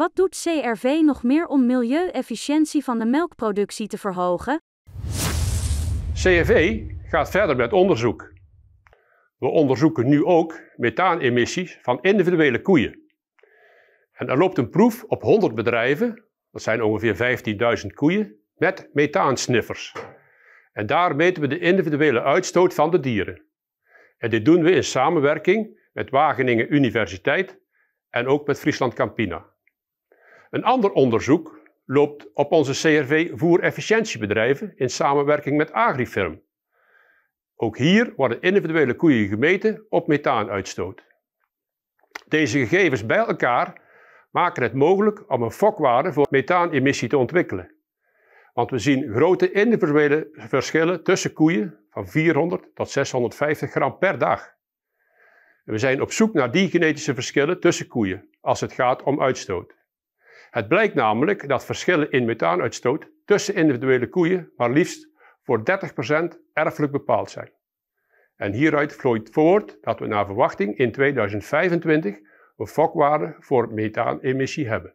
Wat doet CRV nog meer om milieuefficiëntie van de melkproductie te verhogen? CRV gaat verder met onderzoek. We onderzoeken nu ook methaanemissies van individuele koeien. En er loopt een proef op 100 bedrijven, dat zijn ongeveer 15.000 koeien, met methaansniffers. En daar meten we de individuele uitstoot van de dieren. En dit doen we in samenwerking met Wageningen Universiteit en ook met Friesland Campina. Een ander onderzoek loopt op onze CRV voerefficiëntiebedrijven in samenwerking met Agrifirm. Ook hier worden individuele koeien gemeten op methaanuitstoot. Deze gegevens bij elkaar maken het mogelijk om een fokwaarde voor methaanemissie te ontwikkelen. Want we zien grote individuele verschillen tussen koeien van 400 tot 650 gram per dag. we zijn op zoek naar die genetische verschillen tussen koeien als het gaat om uitstoot. Het blijkt namelijk dat verschillen in methaanuitstoot tussen individuele koeien maar liefst voor 30% erfelijk bepaald zijn. En hieruit vloeit voort dat we naar verwachting in 2025 een fokwaarde voor methaanemissie hebben.